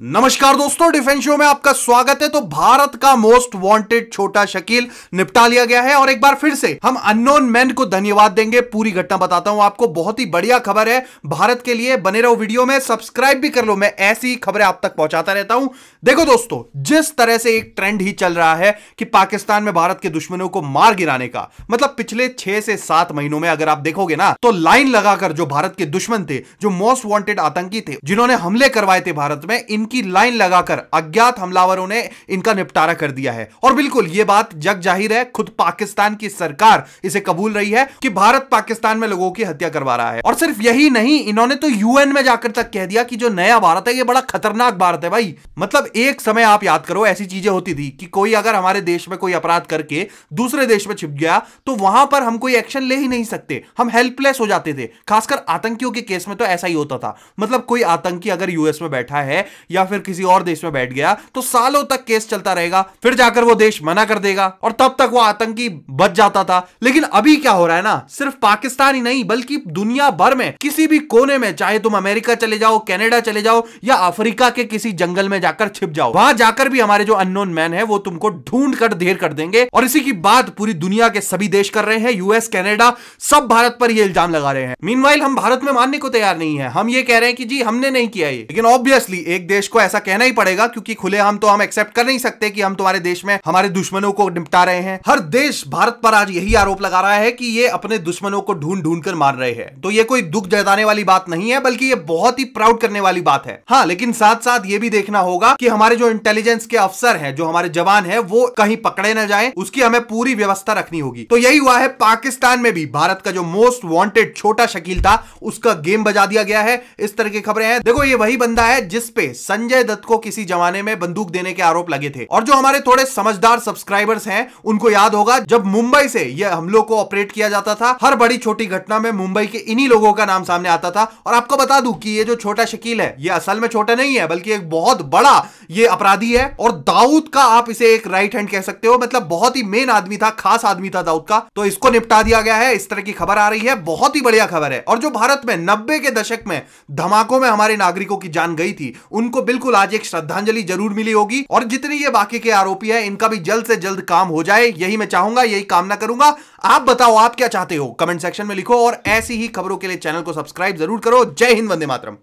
नमस्कार दोस्तों defence show में आपका स्वागत है तो भारत का मोस्ट वांटेड छोटा शकील निपटा लिया गया है और एक बार फिर से हम अननोन मैन को धन्यवाद देंगे पूरी घटना बताता हूं आपको बहुत ही बढ़िया खबर है भारत के लिए बने रहो वीडियो में सब्सक्राइब भी कर लो मैं ऐसी खबरें आप तक पहुंचाता रहता हूं देखो दोस्तों जिस तरह से एक ट्रेंड ही चल रहा है कि पाकिस्तान में भारत के दुश्मनों को मार गिराने का मतलब पिछले छह से सात महीनों में अगर आप देखोगे ना तो लाइन लगाकर जो भारत के दुश्मन थे जो मोस्ट वॉन्टेड आतंकी थे जिन्होंने हमले करवाए थे भारत में इन इनकी लाइन लगाकर अज्ञात हमलावरों ने इनका निपटारा कर दिया है और बिल्कुल ये बात जग जाहिर है खुद पाकिस्तान की सरकार इसे कबूल रही है कि भारत पाकिस्तान में लोगों की हत्या करवा रहा है और सिर्फ यही नहीं इन्होंने तो यूएन में जाकर तक कह दिया कि जो नया भारत है ये बड़ा खतरनाक भारत है भाई मतलब एक समय आप याद करो ऐसी चीजें होती थी कि कोई अगर हमारे देश में कोई अपराध करके दूसरे देश में छिप गया तो वहां पर हम कोई एक्शन ले ही नहीं सकते हम हेल्पलेस हो जाते थे खासकर आतंकियों के केस में तो ऐसा ही होता था मतलब कोई आतंकी अगर यूएस में बैठा है या फिर किसी और देश में बैठ गया तो सालों तक केस चलता रहेगा फिर जाकर वो देश मना कर देगा और तब तक वो आतंकी बच जाता था लेकिन अभी क्या हो रहा है ना सिर्फ पाकिस्तान ही नहीं बल्कि दुनिया भर में किसी भी कोने में चाहे तुम अमेरिका चले जाओ कैनेडा चले जाओ या अफ्रीका के किसी जंगल में जाकर छिप जाओ वहां जाकर भी हमारे जो अननोन मैन है वो तुमको ढूंढ कर ढेर कर देंगे और इसी की बात पूरी दुनिया के सभी देश कर रहे हैं यूएस कैनेडा सब भारत पर ये इल्जाम लगा रहे हैं मीन हम भारत में मानने को तैयार नहीं है हम ये कह रहे हैं कि जी हमने नहीं किया ये लेकिन ऑब्वियसली एक देश देश को ऐसा कहना ही पड़ेगा क्योंकि खुले हम तो हम एक्सेप्ट कर नहीं सकते कि हम तुम्हारे देश में हमारे दुश्मनों को निपटा रहे हैं हर देश भारत पर आज यही आरोप लगा रहा है कि ये अपने दुश्मनों को ढूंढ ढूंढ कर मार रहे हैं तो ये कोई दुख जताने वाली बात नहीं है बल्कि ये बहुत ही प्राउड करने वाली बात है हाँ लेकिन साथ साथ ये भी देखना होगा कि हमारे जो इंटेलिजेंस के अफसर है जो हमारे जवान है वो कहीं पकड़े ना जाए उसकी हमें पूरी व्यवस्था रखनी होगी तो यही हुआ है पाकिस्तान में भी भारत का जो मोस्ट वॉन्टेड छोटा शकील था उसका गेम बजा दिया गया है इस तरह की खबरें हैं देखो ये वही बंदा है जिसपे संजय दत्त को किसी जमाने में बंदूक देने के आरोप लगे थे और जो हमारे थोड़े समझदार सब्सक्राइबर्स हैं उनको याद होगा जब मुंबई से यह हमलों को ऑपरेट किया जाता था हर बड़ी छोटी घटना में मुंबई के इन्हीं लोगों का नाम सामने आता था और आपको बता दू की ये जो छोटा शकील है ये असल में छोटा नहीं है बल्कि एक बहुत बड़ा ये अपराधी है और दाऊद का आप इसे एक राइट हैंड कह सकते हो मतलब बहुत ही मेन आदमी था खास आदमी था दाऊद का तो इसको निपटा दिया गया है इस तरह की खबर आ रही है बहुत ही बढ़िया खबर है और जो भारत में नब्बे के दशक में धमाकों में हमारे नागरिकों की जान गई थी उनको बिल्कुल आज एक श्रद्धांजलि जरूर मिली होगी और जितने ये बाकी के आरोपी है इनका भी जल्द से जल्द काम हो जाए यही मैं चाहूंगा यही कामना करूंगा आप बताओ आप क्या चाहते हो कमेंट सेक्शन में लिखो और ऐसी ही खबरों के लिए चैनल को सब्सक्राइब जरूर करो जय हिंद वंदे मातरम